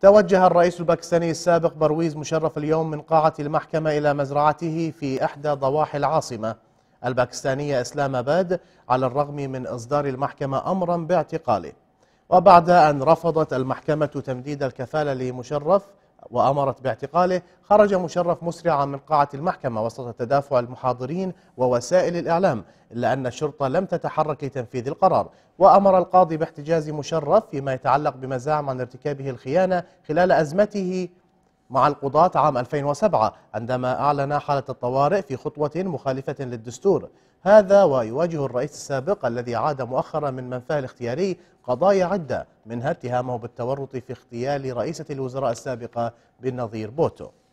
توجه الرئيس الباكستاني السابق برويز مشرف اليوم من قاعة المحكمة إلى مزرعته في إحدى ضواحي العاصمة الباكستانية إسلام أباد على الرغم من إصدار المحكمة أمرا باعتقاله وبعد أن رفضت المحكمة تمديد الكفالة لمشرف وأمرت باعتقاله خرج مشرف مسرعا من قاعة المحكمة وسط تدافع المحاضرين ووسائل الإعلام إلا أن الشرطة لم تتحرك لتنفيذ القرار وأمر القاضي باحتجاز مشرف فيما يتعلق بمزاعم عن ارتكابه الخيانة خلال أزمته مع القضاة عام 2007 عندما أعلن حالة الطوارئ في خطوة مخالفة للدستور هذا ويواجه الرئيس السابق الذي عاد مؤخرا من منفاه الاختياري قضايا عدة منها اتهامه بالتورط في اغتيال رئيسة الوزراء السابقة بالنظير بوتو